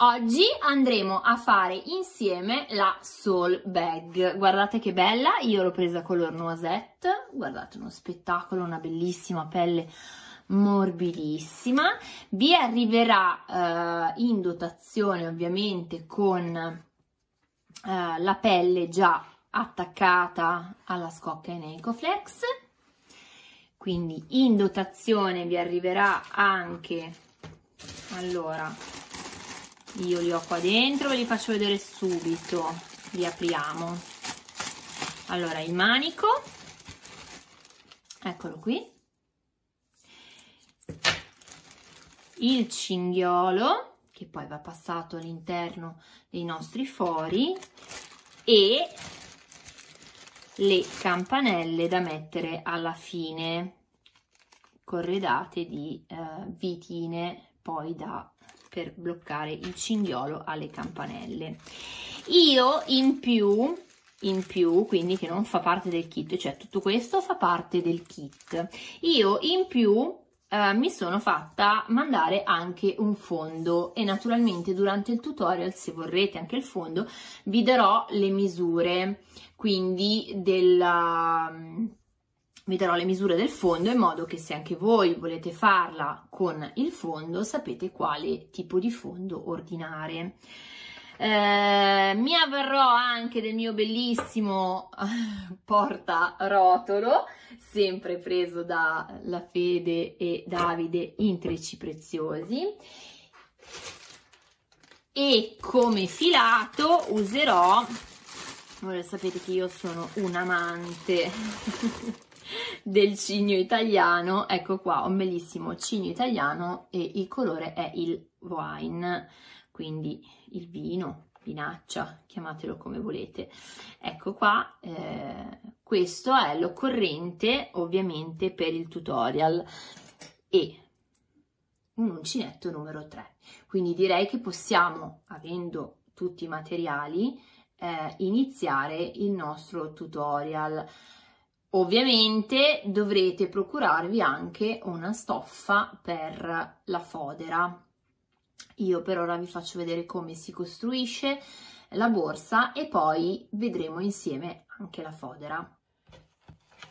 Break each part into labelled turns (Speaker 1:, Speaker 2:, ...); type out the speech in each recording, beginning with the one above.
Speaker 1: Oggi andremo a fare insieme la Soul Bag. Guardate che bella, io l'ho presa color noisette, guardate uno spettacolo, una bellissima pelle morbidissima. Vi arriverà eh, in dotazione ovviamente con eh, la pelle già attaccata alla scocca in Ecoflex. Quindi in dotazione vi arriverà anche allora io li ho qua dentro ve li faccio vedere subito li apriamo allora il manico eccolo qui il cinghiolo che poi va passato all'interno dei nostri fori e le campanelle da mettere alla fine corredate di eh, vitine poi da per bloccare il cinghiolo alle campanelle. Io in più, in più, quindi che non fa parte del kit, cioè tutto questo fa parte del kit. Io in più Uh, mi sono fatta mandare anche un fondo e naturalmente durante il tutorial se vorrete anche il fondo vi darò le misure quindi della vi darò le misure del fondo in modo che se anche voi volete farla con il fondo sapete quale tipo di fondo ordinare. Eh, mi avverrò anche del mio bellissimo porta rotolo, sempre preso da La Fede e Davide in Preziosi. E come filato userò, voi sapete che io sono un amante del cigno italiano, ecco qua un bellissimo cigno italiano e il colore è il wine, quindi il vino, vinaccia, chiamatelo come volete. Ecco qua, eh, questo è l'occorrente ovviamente per il tutorial e un uncinetto numero 3. Quindi direi che possiamo, avendo tutti i materiali, eh, iniziare il nostro tutorial. Ovviamente dovrete procurarvi anche una stoffa per la fodera. Io per ora vi faccio vedere come si costruisce la borsa e poi vedremo insieme anche la fodera.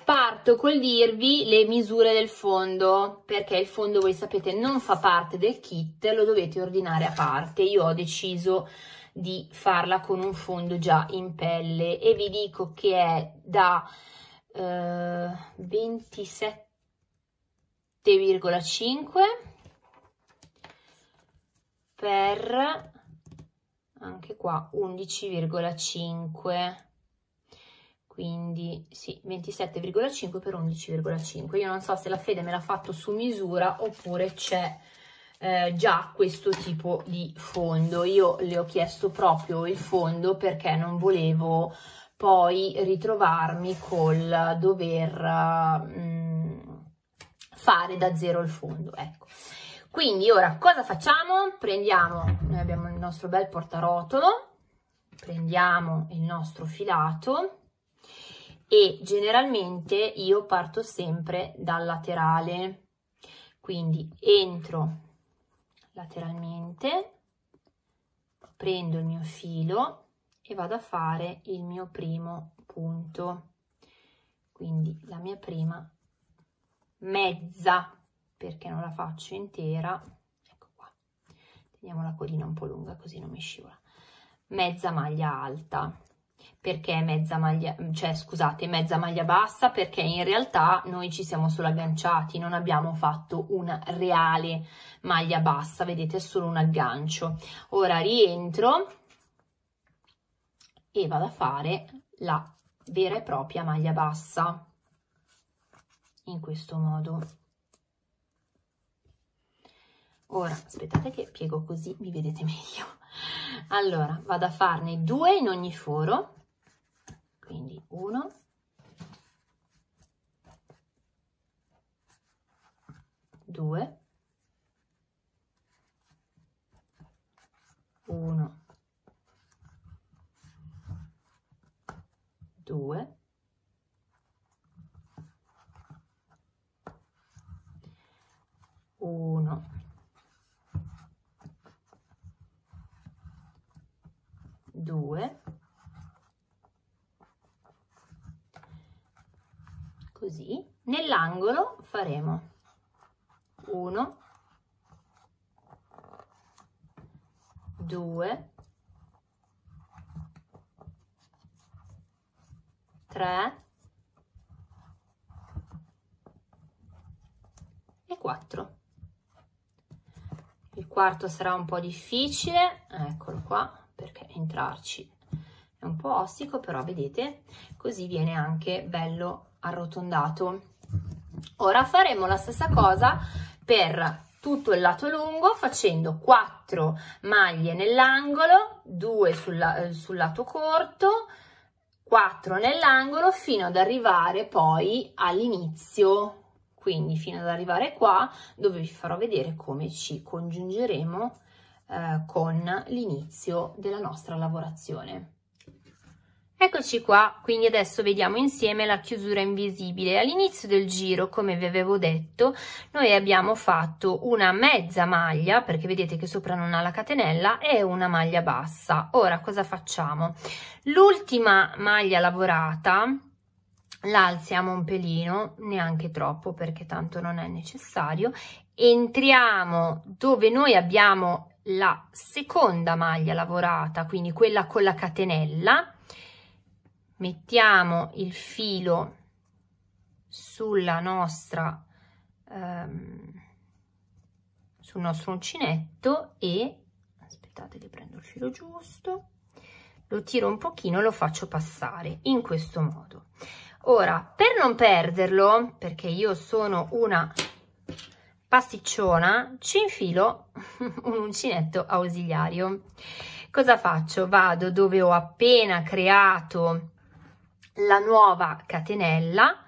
Speaker 1: Parto col dirvi le misure del fondo, perché il fondo, voi sapete, non fa parte del kit, lo dovete ordinare a parte. Io ho deciso di farla con un fondo già in pelle e vi dico che è da 27,5 eh, per anche qua 11,5 quindi sì 27,5 per 11,5 io non so se la fede me l'ha fatto su misura oppure c'è eh, già questo tipo di fondo io le ho chiesto proprio il fondo perché non volevo poi ritrovarmi col dover mh, mm, fare da zero il fondo, ecco. Quindi ora cosa facciamo? Prendiamo, noi abbiamo il nostro bel portarotolo, prendiamo il nostro filato e generalmente io parto sempre dal laterale, quindi entro lateralmente, prendo il mio filo e vado a fare il mio primo punto quindi la mia prima mezza perché non la faccio intera ecco qua teniamo la colina un po' lunga così non mi scivola mezza maglia alta perché mezza maglia cioè scusate mezza maglia bassa perché in realtà noi ci siamo solo agganciati non abbiamo fatto una reale maglia bassa vedete è solo un aggancio ora rientro e vado a fare la vera e propria maglia bassa in questo modo ora aspettate che piego così mi vedete meglio allora vado a farne due in ogni foro quindi uno due uno 2 1 2 così nell'angolo faremo quarto sarà un po' difficile, eccolo qua, perché entrarci è un po' ostico, però vedete, così viene anche bello arrotondato. Ora faremo la stessa cosa per tutto il lato lungo facendo 4 maglie nell'angolo, 2 sul, eh, sul lato corto, 4 nell'angolo fino ad arrivare poi all'inizio quindi fino ad arrivare qua dove vi farò vedere come ci congiungeremo eh, con l'inizio della nostra lavorazione. Eccoci qua, quindi adesso vediamo insieme la chiusura invisibile. All'inizio del giro, come vi avevo detto, noi abbiamo fatto una mezza maglia, perché vedete che sopra non ha la catenella, e una maglia bassa. Ora cosa facciamo? L'ultima maglia lavorata, la alziamo un pelino, neanche troppo perché tanto non è necessario, entriamo dove noi abbiamo la seconda maglia lavorata, quindi quella con la catenella, mettiamo il filo sulla nostra ehm, sul nostro uncinetto e aspettate che prendo il filo giusto lo tiro un pochino e lo faccio passare in questo modo. Ora, per non perderlo, perché io sono una pasticciona, ci infilo un uncinetto ausiliario. Cosa faccio? Vado dove ho appena creato la nuova catenella,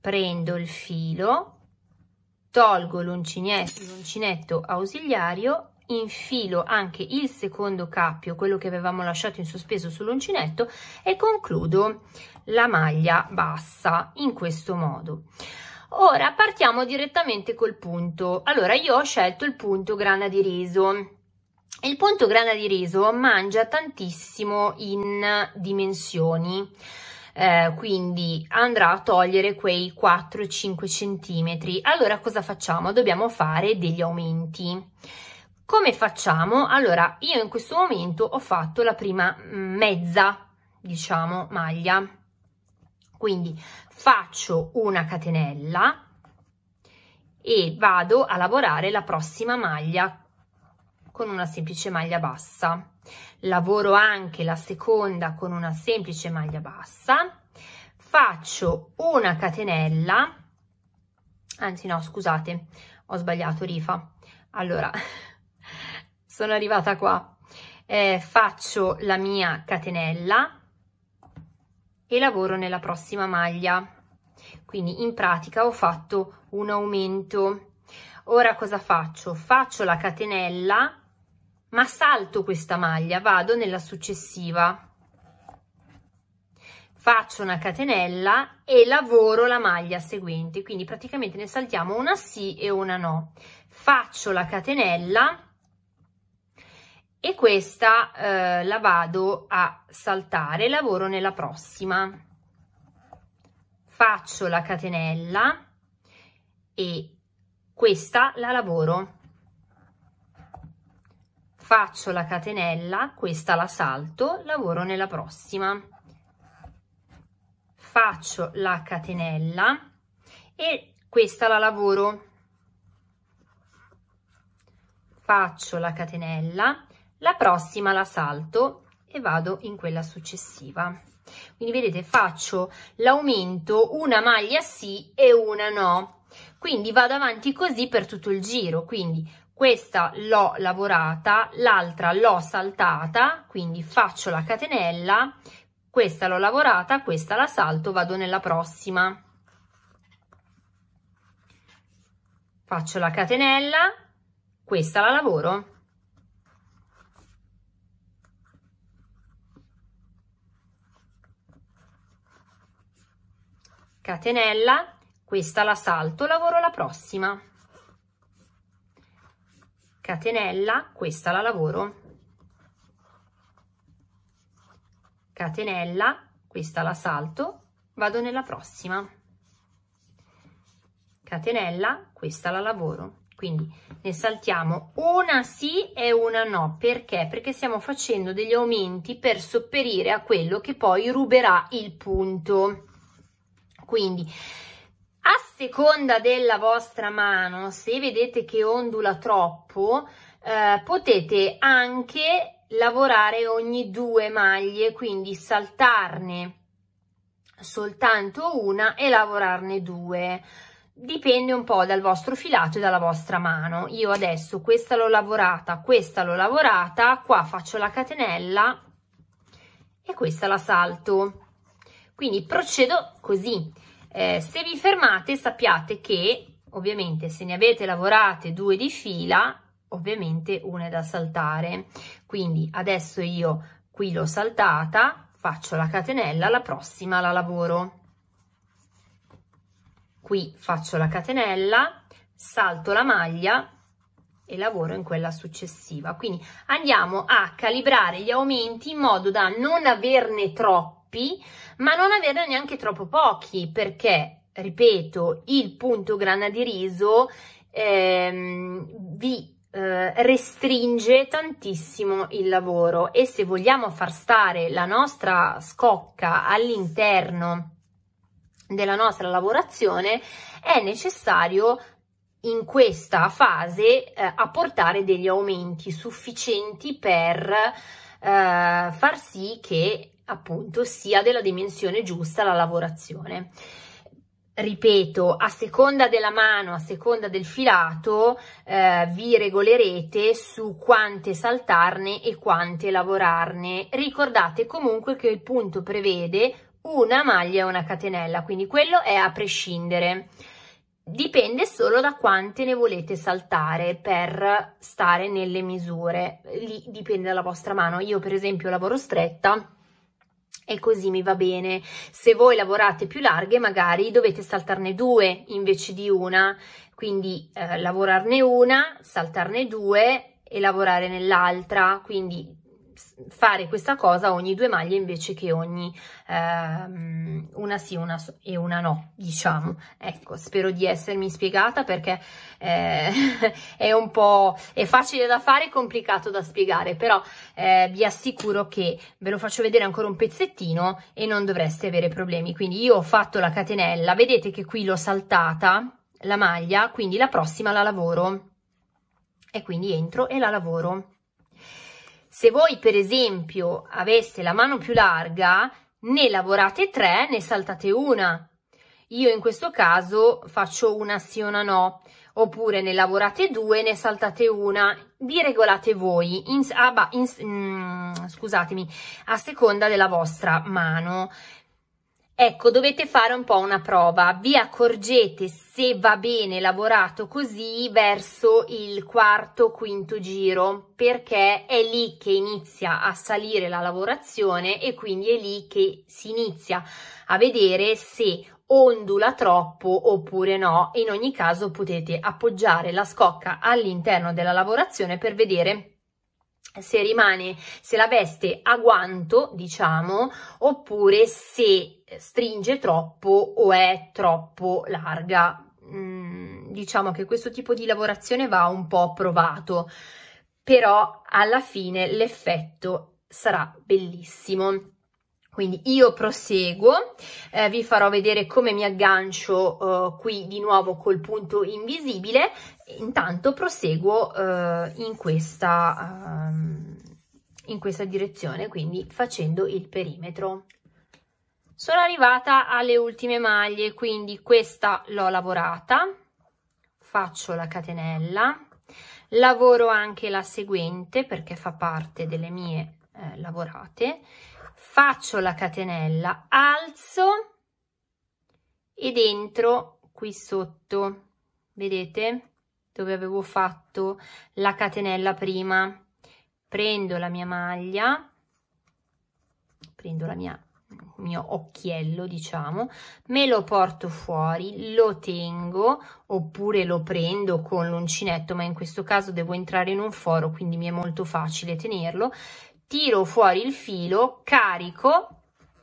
Speaker 1: prendo il filo, tolgo l'uncinetto ausiliario infilo anche il secondo cappio, quello che avevamo lasciato in sospeso sull'uncinetto e concludo la maglia bassa in questo modo. Ora partiamo direttamente col punto. Allora io ho scelto il punto grana di riso. Il punto grana di riso mangia tantissimo in dimensioni. Eh, quindi andrà a togliere quei 4-5 centimetri. Allora cosa facciamo? Dobbiamo fare degli aumenti. Come facciamo? Allora, io in questo momento ho fatto la prima mm, mezza, diciamo, maglia. Quindi faccio una catenella e vado a lavorare la prossima maglia con una semplice maglia bassa. Lavoro anche la seconda con una semplice maglia bassa. Faccio una catenella, anzi no, scusate, ho sbagliato rifa. Allora, sono arrivata qua eh, faccio la mia catenella e lavoro nella prossima maglia quindi in pratica ho fatto un aumento ora cosa faccio faccio la catenella ma salto questa maglia vado nella successiva faccio una catenella e lavoro la maglia seguente quindi praticamente ne saltiamo una sì e una no faccio la catenella e questa eh, la vado a saltare lavoro nella prossima faccio la catenella e questa la lavoro faccio la catenella questa la salto lavoro nella prossima faccio la catenella e questa la lavoro faccio la catenella la prossima la salto e vado in quella successiva quindi vedete faccio l'aumento una maglia sì e una no quindi vado avanti così per tutto il giro quindi questa l'ho lavorata l'altra l'ho saltata quindi faccio la catenella questa l'ho lavorata questa la salto vado nella prossima faccio la catenella questa la lavoro catenella questa la salto lavoro la prossima catenella questa la lavoro catenella questa la salto vado nella prossima catenella questa la lavoro quindi ne saltiamo una sì e una no perché perché stiamo facendo degli aumenti per sopperire a quello che poi ruberà il punto quindi a seconda della vostra mano, se vedete che ondula troppo, eh, potete anche lavorare ogni due maglie, quindi saltarne soltanto una e lavorarne due dipende un po' dal vostro filato e dalla vostra mano. Io adesso questa l'ho lavorata, questa l'ho lavorata, qua faccio la catenella e questa la salto. Quindi procedo così. Eh, se vi fermate sappiate che ovviamente se ne avete lavorate due di fila, ovviamente una è da saltare. Quindi adesso io qui l'ho saltata, faccio la catenella, la prossima la lavoro. Qui faccio la catenella, salto la maglia e lavoro in quella successiva. Quindi andiamo a calibrare gli aumenti in modo da non averne troppi, ma non averne neanche troppo pochi perché, ripeto, il punto grana di riso ehm, vi eh, restringe tantissimo il lavoro e se vogliamo far stare la nostra scocca all'interno della nostra lavorazione è necessario in questa fase eh, apportare degli aumenti sufficienti per eh, far sì che appunto sia della dimensione giusta la lavorazione. Ripeto, a seconda della mano, a seconda del filato, eh, vi regolerete su quante saltarne e quante lavorarne. Ricordate comunque che il punto prevede una maglia e una catenella, quindi quello è a prescindere. Dipende solo da quante ne volete saltare per stare nelle misure, lì dipende dalla vostra mano. Io per esempio lavoro stretta e così mi va bene. Se voi lavorate più larghe, magari dovete saltarne due invece di una, quindi eh, lavorarne una, saltarne due e lavorare nell'altra, quindi fare questa cosa ogni due maglie invece che ogni ehm, una sì una so e una no diciamo ecco spero di essermi spiegata perché eh, è un po' è facile da fare e complicato da spiegare però eh, vi assicuro che ve lo faccio vedere ancora un pezzettino e non dovreste avere problemi quindi io ho fatto la catenella vedete che qui l'ho saltata la maglia quindi la prossima la lavoro e quindi entro e la lavoro se voi per esempio aveste la mano più larga, ne lavorate tre, ne saltate una. Io in questo caso faccio una sì o una no, oppure ne lavorate due, ne saltate una, vi regolate voi, in, ah, bah, in, mm, scusatemi, a seconda della vostra mano. Ecco, dovete fare un po' una prova, vi accorgete se va bene lavorato così verso il quarto, quinto giro, perché è lì che inizia a salire la lavorazione e quindi è lì che si inizia a vedere se ondula troppo oppure no. In ogni caso potete appoggiare la scocca all'interno della lavorazione per vedere se rimane, se la veste a guanto, diciamo, oppure se stringe troppo o è troppo larga. Mm, diciamo che questo tipo di lavorazione va un po' provato, però alla fine l'effetto sarà bellissimo. Quindi io proseguo, eh, vi farò vedere come mi aggancio eh, qui di nuovo col punto invisibile, intanto proseguo eh, in, questa, ehm, in questa direzione, quindi facendo il perimetro. Sono arrivata alle ultime maglie, quindi questa l'ho lavorata, faccio la catenella, lavoro anche la seguente perché fa parte delle mie eh, lavorate, faccio la catenella alzo e dentro qui sotto vedete dove avevo fatto la catenella prima prendo la mia maglia prendo la mia mio occhiello diciamo me lo porto fuori lo tengo oppure lo prendo con l'uncinetto ma in questo caso devo entrare in un foro quindi mi è molto facile tenerlo tiro fuori il filo, carico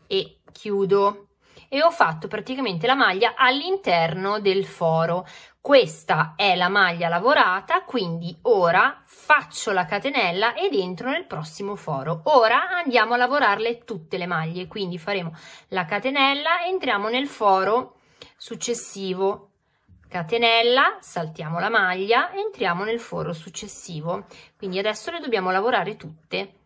Speaker 1: e chiudo e ho fatto praticamente la maglia all'interno del foro. Questa è la maglia lavorata, quindi ora faccio la catenella ed entro nel prossimo foro. Ora andiamo a lavorarle tutte le maglie, quindi faremo la catenella, entriamo nel foro successivo, catenella, saltiamo la maglia, entriamo nel foro successivo. Quindi adesso le dobbiamo lavorare tutte.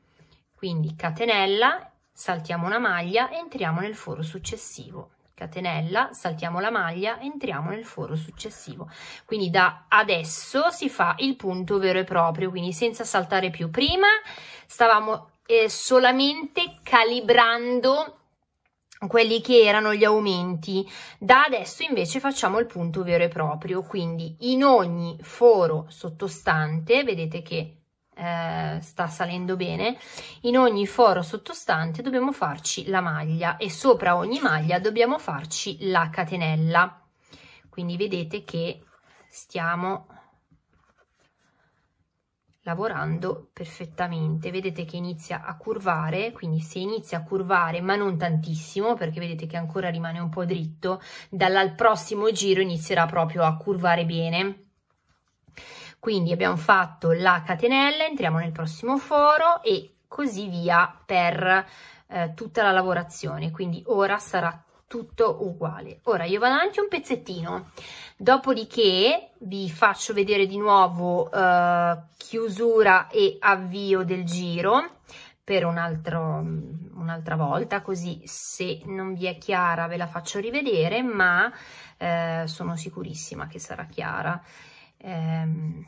Speaker 1: Quindi catenella, saltiamo una maglia, entriamo nel foro successivo. Catenella, saltiamo la maglia, entriamo nel foro successivo. Quindi da adesso si fa il punto vero e proprio, quindi senza saltare più. Prima stavamo eh, solamente calibrando quelli che erano gli aumenti. Da adesso invece facciamo il punto vero e proprio, quindi in ogni foro sottostante, vedete che eh, sta salendo bene, in ogni foro sottostante dobbiamo farci la maglia e sopra ogni maglia dobbiamo farci la catenella. Quindi vedete che stiamo lavorando perfettamente. Vedete che inizia a curvare, quindi se inizia a curvare, ma non tantissimo, perché vedete che ancora rimane un po' dritto, dal prossimo giro inizierà proprio a curvare bene. Quindi abbiamo fatto la catenella, entriamo nel prossimo foro e così via per eh, tutta la lavorazione. Quindi ora sarà tutto uguale. Ora io vado avanti un pezzettino, dopodiché vi faccio vedere di nuovo eh, chiusura e avvio del giro per mm, un'altra un volta, così se non vi è chiara ve la faccio rivedere, ma eh, sono sicurissima che sarà chiara. Ehm,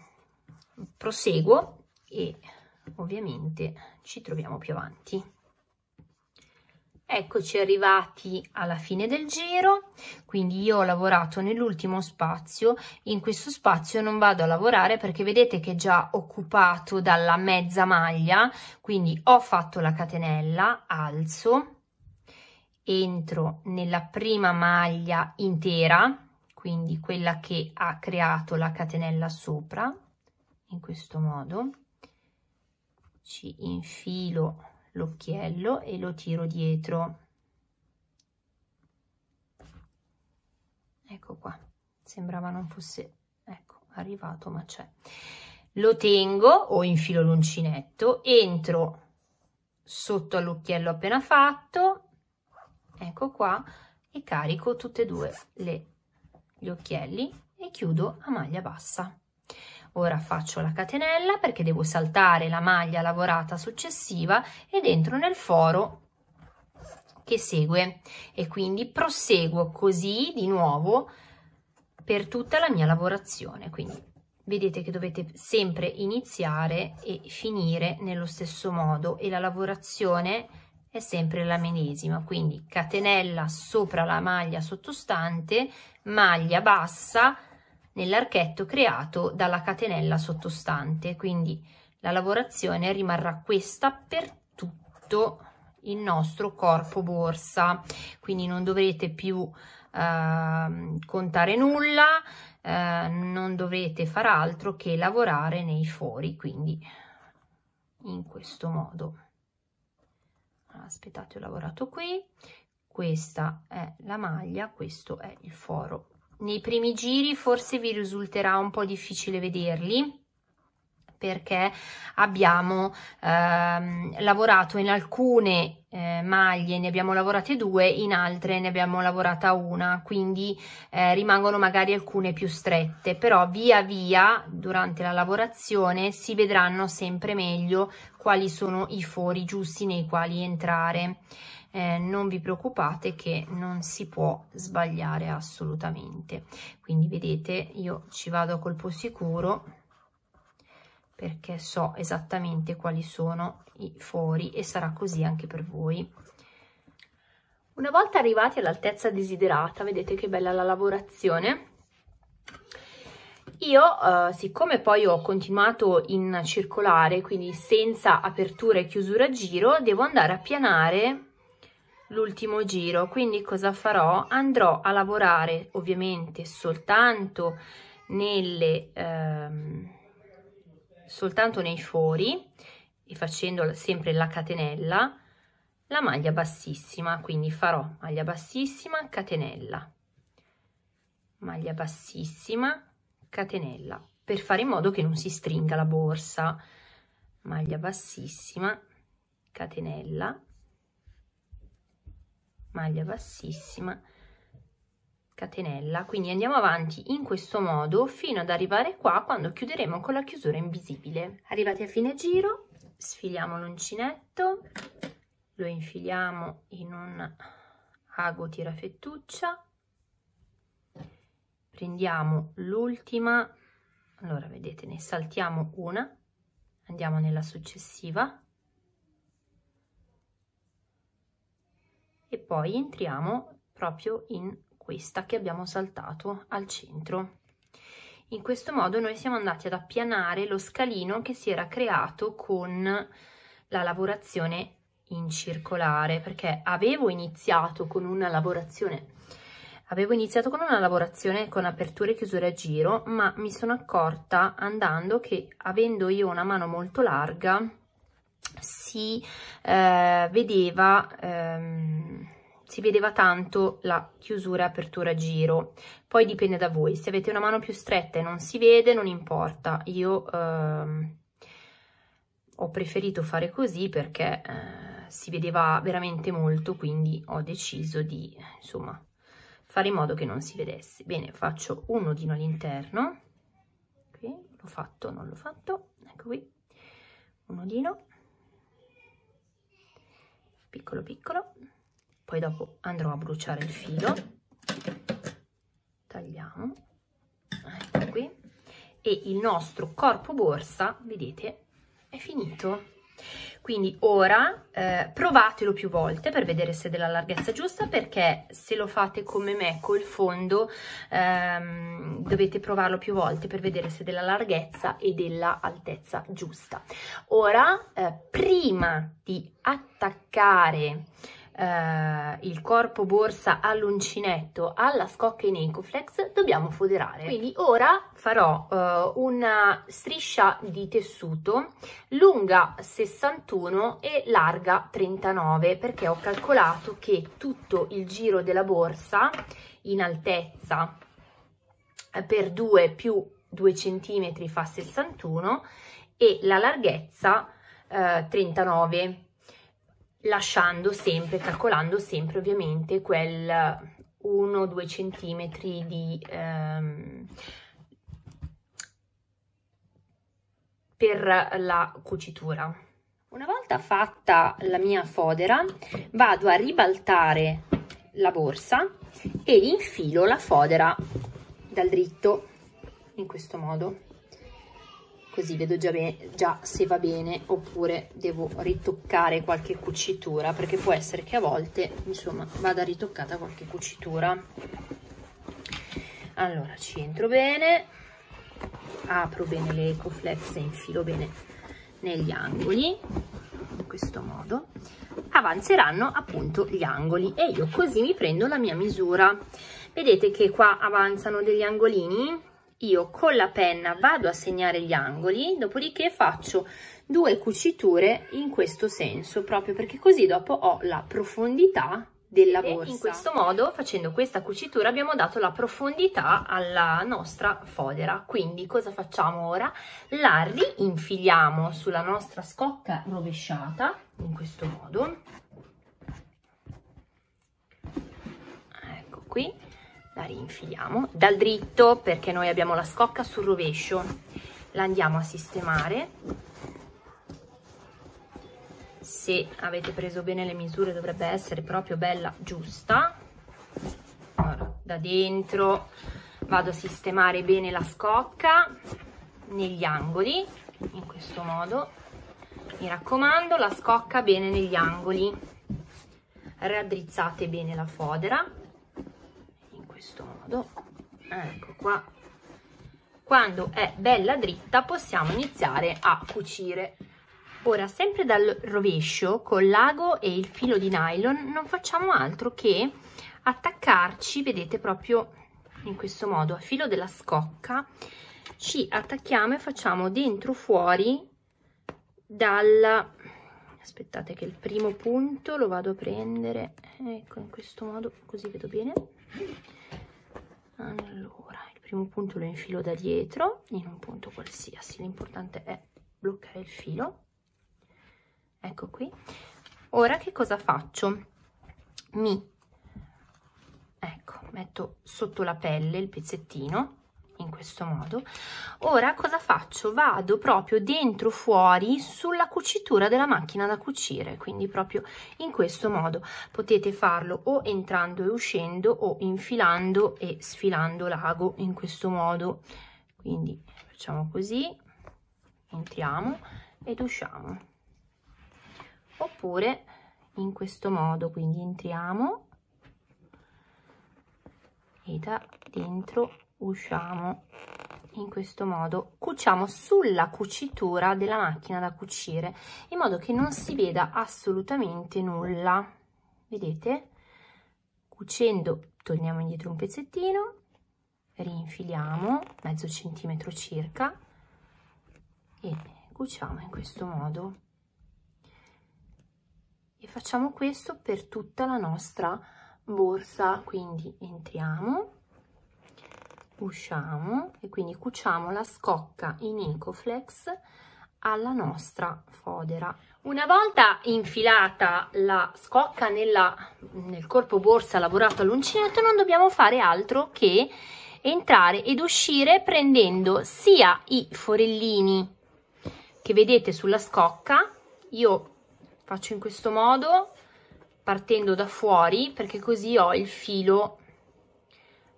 Speaker 1: proseguo e ovviamente ci troviamo più avanti. Eccoci arrivati alla fine del giro, quindi io ho lavorato nell'ultimo spazio, in questo spazio non vado a lavorare perché vedete che è già occupato dalla mezza maglia, quindi ho fatto la catenella, alzo, entro nella prima maglia intera, quindi mm-hmm. quella che ha creato la catenella sopra in questo modo ci infilo l'occhiello e lo tiro dietro ecco qua sembrava non fosse ecco arrivato ma c'è lo tengo o infilo l'uncinetto entro sotto all'occhiello appena fatto ecco qua e carico tutte e due le gli occhielli e chiudo a maglia bassa. Ora faccio la catenella perché devo saltare la maglia lavorata successiva ed dentro nel foro che segue e quindi proseguo così di nuovo per tutta la mia lavorazione. Quindi vedete che dovete sempre iniziare e finire nello stesso modo e la lavorazione è sempre la medesima quindi catenella sopra la maglia sottostante maglia bassa nell'archetto creato dalla catenella sottostante quindi la lavorazione rimarrà questa per tutto il nostro corpo borsa quindi non dovrete più eh, contare nulla eh, non dovrete far altro che lavorare nei fori quindi in questo modo aspettate ho lavorato qui questa è la maglia questo è il foro nei primi giri forse vi risulterà un po' difficile vederli perché abbiamo ehm, lavorato in alcune eh, maglie ne abbiamo lavorate due in altre ne abbiamo lavorata una quindi eh, rimangono magari alcune più strette però via via durante la lavorazione si vedranno sempre meglio quali sono i fori giusti nei quali entrare eh, non vi preoccupate che non si può sbagliare assolutamente quindi vedete io ci vado a colpo sicuro perché so esattamente quali sono i fori e sarà così anche per voi. Una volta arrivati all'altezza desiderata, vedete che bella la lavorazione, io, eh, siccome poi ho continuato in circolare, quindi senza apertura e chiusura giro, devo andare a pianare l'ultimo giro, quindi cosa farò? Andrò a lavorare ovviamente soltanto nelle... Ehm, soltanto nei fori e facendo sempre la catenella la maglia bassissima quindi farò maglia bassissima catenella maglia bassissima catenella per fare in modo che non si stringa la borsa maglia bassissima catenella maglia bassissima catenella quindi andiamo avanti in questo modo fino ad arrivare qua quando chiuderemo con la chiusura invisibile arrivati a fine giro sfiliamo l'uncinetto lo infiliamo in un ago tirafettuccia prendiamo l'ultima allora vedete ne saltiamo una andiamo nella successiva e poi entriamo proprio in questa che abbiamo saltato al centro. In questo modo noi siamo andati ad appianare lo scalino che si era creato con la lavorazione in circolare, perché avevo iniziato con una lavorazione Avevo iniziato con una lavorazione con aperture e chiusure a giro, ma mi sono accorta andando che avendo io una mano molto larga si eh, vedeva ehm, si vedeva tanto la chiusura apertura giro poi dipende da voi se avete una mano più stretta e non si vede non importa io ehm, ho preferito fare così perché eh, si vedeva veramente molto quindi ho deciso di insomma fare in modo che non si vedesse bene faccio un nodino all'interno qui l'ho fatto non l'ho fatto ecco qui un nodino piccolo piccolo poi dopo andrò a bruciare il filo tagliamo ecco qui e il nostro corpo borsa vedete è finito quindi ora eh, provatelo più volte per vedere se è della larghezza giusta perché se lo fate come me col fondo ehm, dovete provarlo più volte per vedere se è della larghezza e della altezza giusta. Ora eh, prima di attaccare eh, il corpo borsa all'uncinetto alla scocca in Ecoflex dobbiamo foderare. Quindi ora farò eh, una striscia di tessuto lunga 61 e larga 39 perché ho calcolato che tutto il giro della borsa in altezza eh, per 2 più 2 cm fa 61 e la larghezza eh, 39 lasciando sempre, calcolando sempre ovviamente quel 1-2 eh, centimetri di, ehm, per la cucitura. Una volta fatta la mia fodera vado a ribaltare la borsa e infilo la fodera dal dritto in questo modo così vedo già, già se va bene oppure devo ritoccare qualche cucitura perché può essere che a volte insomma vada ritoccata qualche cucitura allora ci entro bene apro bene le ecoflex e infilo bene negli angoli in questo modo avanzeranno appunto gli angoli e io così mi prendo la mia misura vedete che qua avanzano degli angolini io con la penna vado a segnare gli angoli, dopodiché faccio due cuciture in questo senso, proprio perché così dopo ho la profondità della borsa. E in questo modo, facendo questa cucitura, abbiamo dato la profondità alla nostra fodera. Quindi cosa facciamo ora? La rinfiliamo sulla nostra scocca rovesciata, in questo modo. Ecco qui la rinfiliamo dal dritto perché noi abbiamo la scocca sul rovescio la andiamo a sistemare se avete preso bene le misure dovrebbe essere proprio bella giusta allora, da dentro vado a sistemare bene la scocca negli angoli in questo modo mi raccomando la scocca bene negli angoli raddrizzate bene la fodera questo modo ecco qua quando è bella dritta possiamo iniziare a cucire ora sempre dal rovescio con l'ago e il filo di nylon non facciamo altro che attaccarci vedete proprio in questo modo a filo della scocca ci attacchiamo e facciamo dentro fuori dalla aspettate che il primo punto lo vado a prendere ecco in questo modo così vedo bene allora il primo punto lo infilo da dietro in un punto qualsiasi l'importante è bloccare il filo ecco qui ora che cosa faccio mi ecco metto sotto la pelle il pezzettino in questo modo ora cosa faccio vado proprio dentro fuori sulla cucitura della macchina da cucire quindi proprio in questo modo potete farlo o entrando e uscendo o infilando e sfilando l'ago in questo modo quindi facciamo così entriamo ed usciamo oppure in questo modo quindi entriamo e da dentro usciamo in questo modo cuciamo sulla cucitura della macchina da cucire in modo che non si veda assolutamente nulla vedete cucendo torniamo indietro un pezzettino rinfiliamo mezzo centimetro circa e cuciamo in questo modo e facciamo questo per tutta la nostra borsa quindi entriamo usciamo e quindi cuciamo la scocca in Ecoflex alla nostra fodera. Una volta infilata la scocca nella, nel corpo borsa lavorato all'uncinetto non dobbiamo fare altro che entrare ed uscire prendendo sia i forellini che vedete sulla scocca, io faccio in questo modo partendo da fuori perché così ho il filo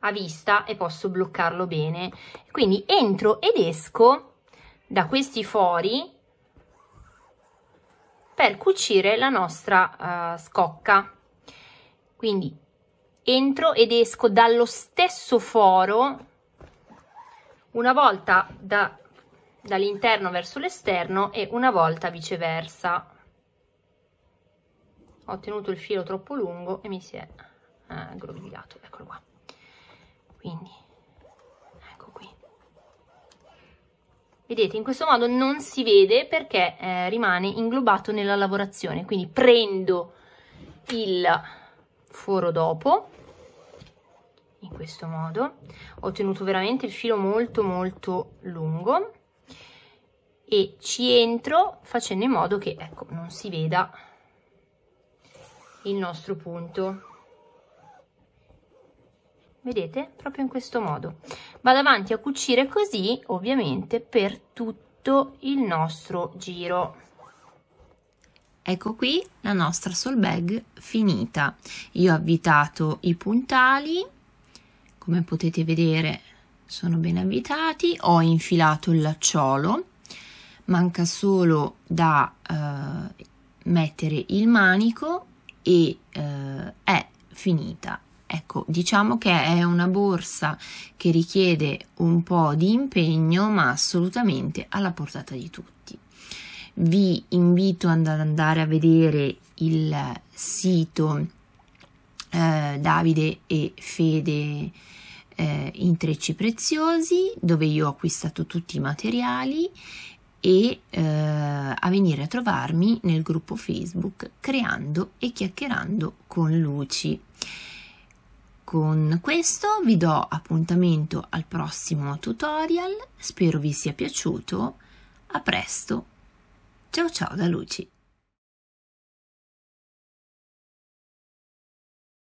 Speaker 1: a vista e posso bloccarlo bene. Quindi entro ed esco da questi fori per cucire la nostra uh, scocca. Quindi entro ed esco dallo stesso foro una volta da, dall'interno verso l'esterno e una volta viceversa. Ho tenuto il filo troppo lungo e mi si è eh, eccolo qua quindi ecco qui vedete in questo modo non si vede perché eh, rimane inglobato nella lavorazione quindi prendo il foro dopo in questo modo ho ottenuto veramente il filo molto molto lungo e ci entro facendo in modo che ecco non si veda il nostro punto vedete proprio in questo modo vado avanti a cucire così ovviamente per tutto il nostro giro Ecco qui la nostra soul bag finita. Io ho avvitato i puntali, come potete vedere sono ben avvitati, ho infilato il lacciolo, manca solo da eh, mettere il manico e eh, è finita Ecco, diciamo che è una borsa che richiede un po' di impegno, ma assolutamente alla portata di tutti. Vi invito ad andare a vedere il sito eh, Davide e Fede eh, Intrecci Preziosi, dove io ho acquistato tutti i materiali e eh, a venire a trovarmi nel gruppo Facebook Creando e Chiacchierando con Luci con questo vi do appuntamento al prossimo tutorial, spero vi sia piaciuto, a presto, ciao ciao da Luci!